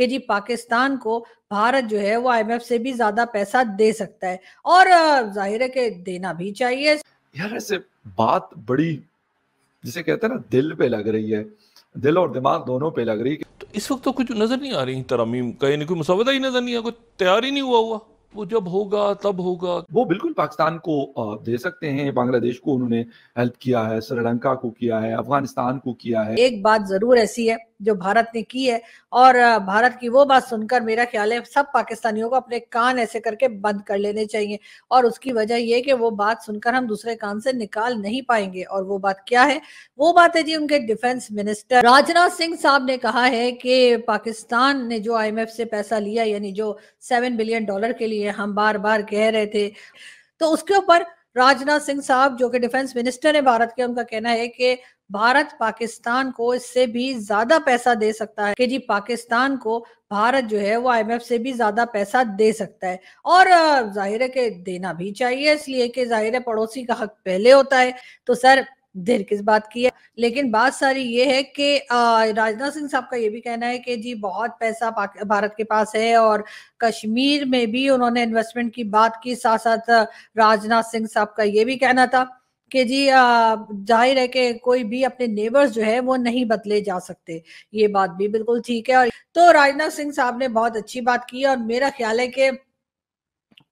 कि जी पाकिस्तान को भारत जो है वो आईएमएफ से भी ज्यादा पैसा दे सकता है और जाहिर है कि देना भी चाहिए यार ऐसे बात बड़ी जिसे कहते हैं ना दिल पे लग रही है दिल और दिमाग दोनों पे लग रही है तो इस वक्त तो कुछ नजर नहीं आ रही तरमीम कहीं ना कोई मुसवदा ही नजर नहीं आ कोई तैयार ही नहीं हुआ हुआ वो जब होगा तब होगा वो बिल्कुल पाकिस्तान को दे सकते हैं बांग्लादेश को उन्होंने हेल्प किया है श्रीलंका को किया है अफगानिस्तान को किया है एक बात जरूर ऐसी है जो भारत ने की है और भारत की वो बात सुनकर मेरा ख्याल है सब पाकिस्तानियों को अपने कान ऐसे करके बंद कर लेने चाहिए और उसकी वजह यह कि वो बात सुनकर हम दूसरे कान से निकाल नहीं पाएंगे और वो बात क्या है वो बात है जी उनके डिफेंस मिनिस्टर राजनाथ सिंह साहब ने कहा है कि पाकिस्तान ने जो आई से पैसा लिया यानी जो सेवन बिलियन डॉलर के लिए हम बार बार कह रहे थे तो उसके ऊपर राजनाथ सिंह साहब जो कि डिफेंस मिनिस्टर है भारत के उनका कहना है कि भारत पाकिस्तान को इससे भी ज्यादा पैसा दे सकता है कि जी पाकिस्तान को भारत जो है वो आईएमएफ से भी ज्यादा पैसा दे सकता है और जाहिर है कि देना भी चाहिए इसलिए कि जाहिर है पड़ोसी का हक पहले होता है तो सर देर किस बात की है लेकिन बात सारी ये है कि राजनाथ सिंह साहब का ये भी कहना है कि जी बहुत पैसा भारत के पास है और कश्मीर में भी उन्होंने इन्वेस्टमेंट की बात की साथ साथ राजनाथ सिंह साहब का ये भी कहना था कि जी जाहिर है कि कोई भी अपने नेबर्स जो है वो नहीं बदले जा सकते ये बात भी बिल्कुल ठीक है और तो राजनाथ सिंह साहब ने बहुत अच्छी बात की और मेरा ख्याल है कि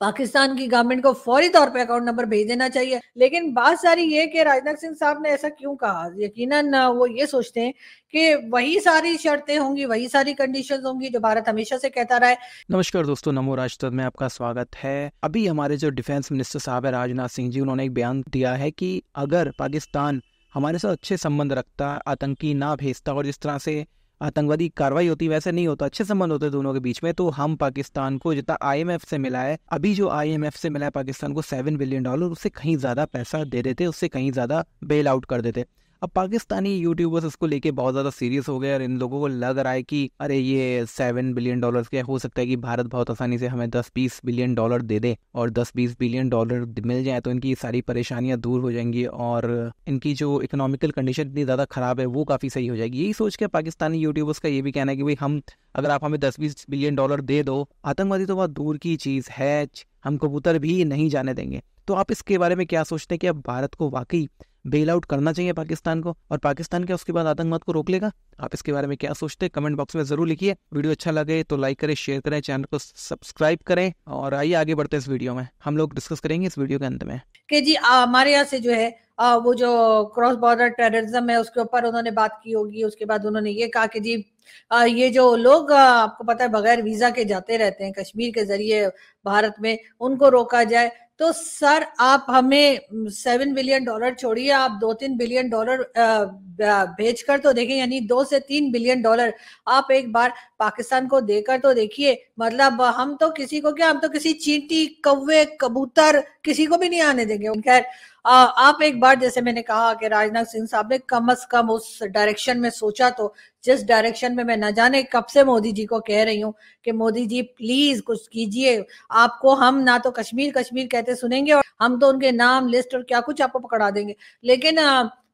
पाकिस्तान की गवर्नमेंट को फौरी तौर पर अकाउंट नंबर भेज देना चाहिए लेकिन बात सारी ये कि राजनाथ सिंह साहब ने ऐसा क्यों कहा यकीनन वो ये सोचते हैं कि वही सारी शर्तें होंगी वही सारी कंडीशंस होंगी जो भारत हमेशा से कहता रहा है नमस्कार दोस्तों नमो राजतंत्र में आपका स्वागत है अभी हमारे जो डिफेंस मिनिस्टर साहब है राजनाथ सिंह जी उन्होंने एक बयान दिया है की अगर पाकिस्तान हमारे साथ अच्छे संबंध रखता आतंकी ना भेजता और जिस तरह से आतंकवादी कार्रवाई होती वैसे नहीं होता अच्छे संबंध होते दोनों के बीच में तो हम पाकिस्तान को जितना आईएमएफ से मिला है अभी जो आईएमएफ से मिला है पाकिस्तान को सेवन बिलियन डॉलर उससे कहीं ज्यादा पैसा दे देते उससे कहीं ज्यादा बेल आउट कर देते अब पाकिस्तानी यूट्यूबर्स इसको लेके बहुत ज़्यादा सीरियस हो गए और इन लोगों को लग रहा है कि अरे ये सेवन बिलियन डॉलर के हो सकता है कि भारत बहुत आसानी से हमें दस बीस बिलियन डॉलर दे दे और दस बीस बिलियन डॉलर मिल जाए तो इनकी सारी परेशानियां दूर हो जाएंगी और इनकी जो इकोनॉमिकल कंडीशन इतनी ज़्यादा ख़राब है वो काफ़ी सही हो जाएगी यही सोच के पाकिस्तानी यूट्यूबर्स का ये भी कहना है कि भाई हम अगर आप हमें दस बीस बिलियन डॉलर दे दो आतंकवादी तो बहुत दूर की चीज़ है हम कबूतर भी नहीं जाने देंगे तो आप इसके बारे में क्या सोचते हैं कि अब भारत को वाकई बेल आउट करना चाहिए पाकिस्तान को और पाकिस्तान क्या उसके बाद आतंकवाद को रोक लेगा आप इसके बारे में क्या सोचते हैं कमेंट बॉक्स में जरूर लिखिए वीडियो अच्छा लगे तो लाइक करें शेयर करें चैनल को सब्सक्राइब करें और आइए आगे बढ़ते हैं इस वीडियो में हम लोग डिस्कस करेंगे इस वीडियो के अंत में कि जी हमारे यहाँ से जो है आ, वो जो क्रॉस बॉर्डर टेररिज्म है उसके ऊपर उन्होंने बात की होगी उसके बाद उन्होंने ये कहा कि जी आ, ये जो लोग आ, आपको पता है बगैर वीजा के जाते रहते हैं कश्मीर के जरिए भारत में उनको रोका जाए तो सर आप हमें सेवन बिलियन डॉलर छोड़िए आप दो तीन बिलियन डॉलर भेज कर तो देखें यानी दो से तीन बिलियन डॉलर आप एक बार पाकिस्तान को देकर तो देखिए मतलब हम तो किसी को क्या हम तो किसी चींटी कौवे कबूतर किसी को भी नहीं आने देंगे खैर आप एक बार जैसे मैंने कहा कि राजनाथ सिंह साहब ने कम अज कम उस डायरेक्शन में सोचा तो जिस डायरेक्शन में मैं ना जाने कब से मोदी जी को कह रही हूँ कि मोदी जी प्लीज कुछ कीजिए आपको हम ना तो कश्मीर कश्मीर कहते सुनेंगे और हम तो उनके नाम लिस्ट और क्या कुछ आपको पकड़ा देंगे लेकिन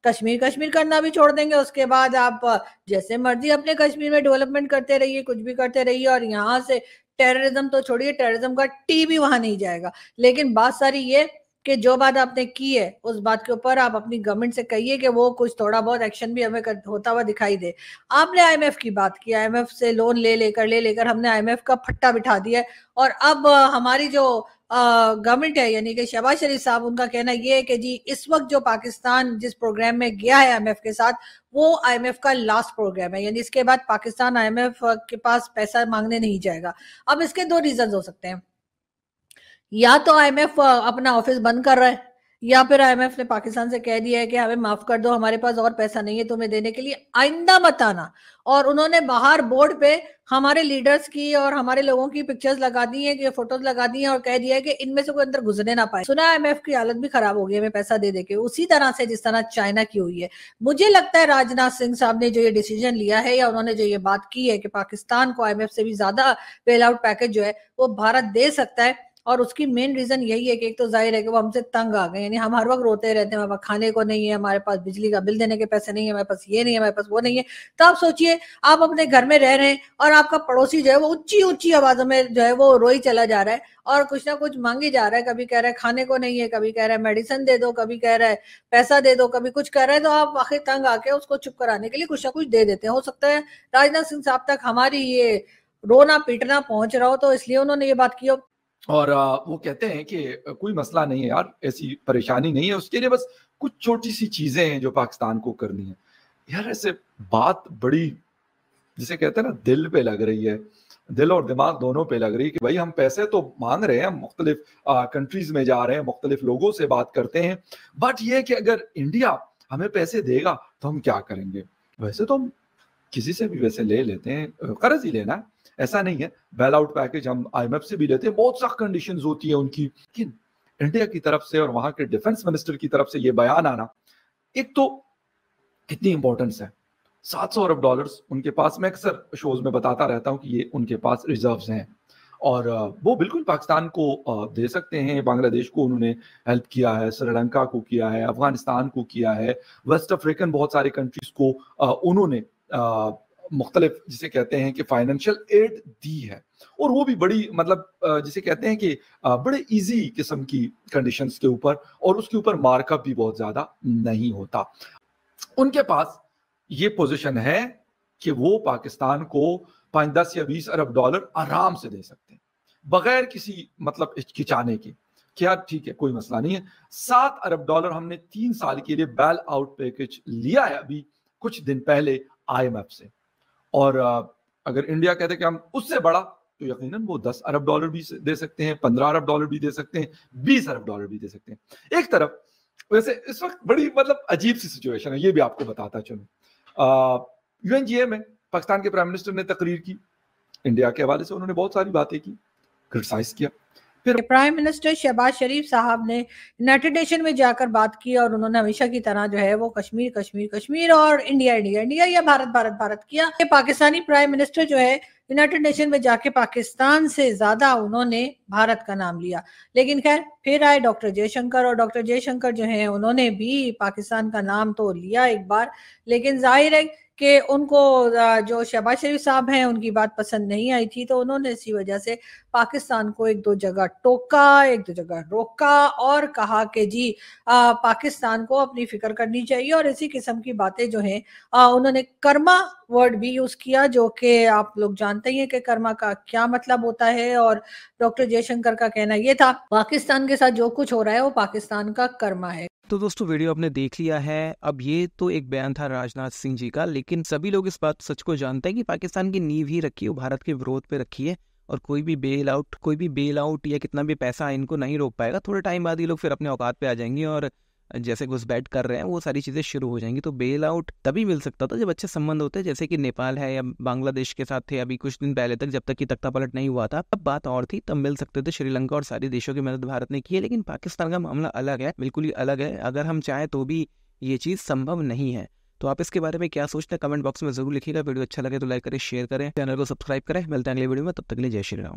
कश्मीर कश्मीर करना भी छोड़ देंगे उसके बाद आप जैसे मर्जी अपने कश्मीर में डेवलपमेंट करते रहिए कुछ भी करते रहिए और यहाँ से टेररिज्म तो छोड़िए टेररिज्म का टी भी वहां नहीं जाएगा लेकिन बात सारी ये कि जो बात आपने की है उस बात के ऊपर आप अपनी गवर्नमेंट से कहिए कि वो कुछ थोड़ा बहुत एक्शन भी हमें कर, होता हुआ दिखाई दे आपने आईएमएफ की बात की आईएमएफ से लोन ले लेकर ले लेकर ले हमने आईएमएफ का फट्टा बिठा दिया है और अब हमारी जो गवर्नमेंट है यानी कि शहबाज शरीफ साहब उनका कहना यह है कि जी इस वक्त जो पाकिस्तान जिस प्रोग्राम में गया है आईएमएफ के साथ वो आईएमएफ का लास्ट प्रोग्राम है यानी इसके बाद पाकिस्तान आईएमएफ के पास पैसा मांगने नहीं जाएगा अब इसके दो रीजन हो सकते हैं या तो आईएमएफ अपना ऑफिस बंद कर रहा है या फिर आईएमएफ ने पाकिस्तान से कह दिया है कि हमें माफ कर दो हमारे पास और पैसा नहीं है तुम्हें देने के लिए आइंदा मत आना और उन्होंने बाहर बोर्ड पे हमारे लीडर्स की और हमारे लोगों की पिक्चर्स लगा दी है कि फोटोज लगा दी है और कह दिया है कि इनमें से कोई अंदर घुसने ना पाए सुना आई की हालत भी खराब हो गई हमें पैसा दे दे के उसी तरह से जिस तरह चाइना की हुई है मुझे लगता है राजनाथ सिंह साहब ने जो ये डिसीजन लिया है या उन्होंने जो ये बात की है कि पाकिस्तान को आई से भी ज्यादा बेल आउट पैकेज जो है वो भारत दे सकता है और उसकी मेन रीजन यही है कि एक तो जाहिर है कि वो हमसे तंग आ गए यानी हम हर वक्त रोते रहते हैं हमारे पास खाने को नहीं है हमारे पास बिजली का बिल देने के पैसे नहीं है हमारे पास ये नहीं है हमारे पास वो नहीं है तो आप सोचिए आप अपने घर में रह रहे हैं और आपका पड़ोसी जो है वो ऊंची ऊंची आवाजों में जो है वो रोई चला जा रहा है और कुछ ना कुछ मांगी जा रहा है कभी कह रहा है खाने को नहीं है कभी कह रहा है मेडिसिन दे दो कभी कह रहा है पैसा दे दो कभी कुछ कह रहा है तो आप आखिर तंग आके उसको चुप कराने के लिए कुछ ना कुछ दे देते हैं हो सकता है राजनाथ सिंह साहब तक हमारी ये रोना पीटना पहुंच रहा हो तो इसलिए उन्होंने ये बात की और वो कहते हैं कि कोई मसला नहीं है यार ऐसी परेशानी नहीं है उसके लिए बस कुछ छोटी सी चीजें हैं जो पाकिस्तान को करनी है यार ऐसे बात बड़ी जिसे कहते हैं ना दिल पे लग रही है दिल और दिमाग दोनों पे लग रही है कि भाई हम पैसे तो मांग रहे हैं हम मुख्तलिफ कंट्रीज में जा रहे हैं मुख्तलिफ लोगों से बात करते हैं बट ये कि अगर इंडिया हमें पैसे देगा तो हम क्या करेंगे वैसे तो हम किसी से भी वैसे ले लेते हैं कर्ज ही लेना है ऐसा नहीं है वेल आउट पैकेज हम आई से भी लेते हैं बहुत सख्त कंडीशन होती है उनकी लेकिन इंडिया की तरफ से और वहां के डिफेंस मिनिस्टर की तरफ से ये बयान आना एक तो कितनी इंपॉर्टेंस है सात सौ अरब डॉलर उनके पास मैं अक्सर शोज में बताता रहता हूँ कि ये उनके पास रिजर्व हैं और वो बिल्कुल पाकिस्तान को दे सकते हैं बांग्लादेश को उन्होंने हेल्प किया है श्रीलंका को किया है अफगानिस्तान को किया है वेस्ट अफ्रीकन बहुत सारे कंट्रीज को उन्होंने मुख्तलिफ जिसे कहते हैं कि फाइनेंशियल एड दी है और वो भी बड़ी मतलब जिसे कहते हैं कि बड़े इजी किस्म की कंडीशंस के ऊपर और उसके ऊपर मार्कअप भी बहुत ज़्यादा नहीं होता उनके पास ये पोजीशन है कि वो पाकिस्तान को पाँच दस या बीस अरब डॉलर आराम से दे सकते हैं बगैर किसी मतलब खिंचाने के क्या ठीक है कोई मसला नहीं है सात अरब डॉलर हमने तीन साल के लिए बैल आउट पैकेज लिया है अभी कुछ दिन पहले आईएमएफ से और अगर इंडिया कहते कि हम उससे बड़ा तो यकीन वो दस अरब डॉलर भी दे सकते हैं पंद्रह अरब डॉलर भी दे सकते हैं बीस अरब डॉलर भी दे सकते हैं एक तरफ वैसे इस वक्त बड़ी मतलब अजीब सी सिचुएशन है ये भी आपको बताता यू एन में पाकिस्तान के प्राइम मिनिस्टर ने तकरीर की इंडिया के हवाले से उन्होंने बहुत सारी बातें की क्रिटिसाइज किया फिर प्राइम मिनिस्टर शहबाज शरीफ साहब ने यूनाइटेड नेशन में जाकर बात की और उन्होंने हमेशा की तरह जो है वो कश्मीर कश्मीर कश्मीर और इंडिया इंडिया इंडिया या भारत भारत भारत किया पाकिस्तानी प्राइम मिनिस्टर जो है यूनाइटेड नेशन में जाके पाकिस्तान से ज्यादा उन्होंने भारत का नाम लिया लेकिन खैर फिर आए डॉक्टर जयशंकर और डॉक्टर जयशंकर जो है उन्होंने भी पाकिस्तान का नाम तो लिया एक बार लेकिन जाहिर है कि उनको जो शहबाज शरीफ साहब हैं उनकी बात पसंद नहीं आई थी तो उन्होंने इसी वजह से पाकिस्तान को एक दो जगह टोका एक दो जगह रोका और कहा कि जी आ, पाकिस्तान को अपनी फिक्र करनी चाहिए और इसी किस्म की बातें जो हैं उन्होंने कर्मा वर्ड भी यूज़ किया जो कि आप लोग जानते ही हैं कि कर्मा का क्या मतलब होता है और डॉक्टर जयशंकर का कहना यह था पाकिस्तान के साथ जो कुछ हो रहा है वो पाकिस्तान का कर्मा है तो दोस्तों वीडियो आपने देख लिया है अब ये तो एक बयान था राजनाथ सिंह जी का लेकिन सभी लोग इस बात सच को जानते हैं कि पाकिस्तान की नींव ही रखी है भारत के विरोध पे रखी है और कोई भी बेल आउट कोई भी बेल आउट या कितना भी पैसा इनको नहीं रोक पाएगा थोड़े टाइम बाद ये लोग फिर अपने औकात पे आ जाएंगे और जैसे घुसबैठ कर रहे हैं वो सारी चीज़ें शुरू हो जाएंगी तो बेल आउट तभी मिल सकता था जब अच्छे संबंध होते हैं जैसे कि नेपाल है या बांग्लादेश के साथ थे अभी कुछ दिन पहले तक जब तक कि तख्ता पलट नहीं हुआ था तब बात और थी तब मिल सकते थे श्रीलंका और सारे देशों की मदद भारत ने की है लेकिन पाकिस्तान का मामला अलग है बिल्कुल ही अलग है अगर हम चाहें तो भी ये चीज़ संभव नहीं है तो आप इसके बारे में क्या सोचते हैं कमेंट बॉक्स में जरूर लिखिएगा वीडियो अच्छा लगे तो लाइक करें शेयर करें चैनल को सब्सक्राइब करें मिलते हैं अगले वीडियो में तब तक लिए जय श्री राम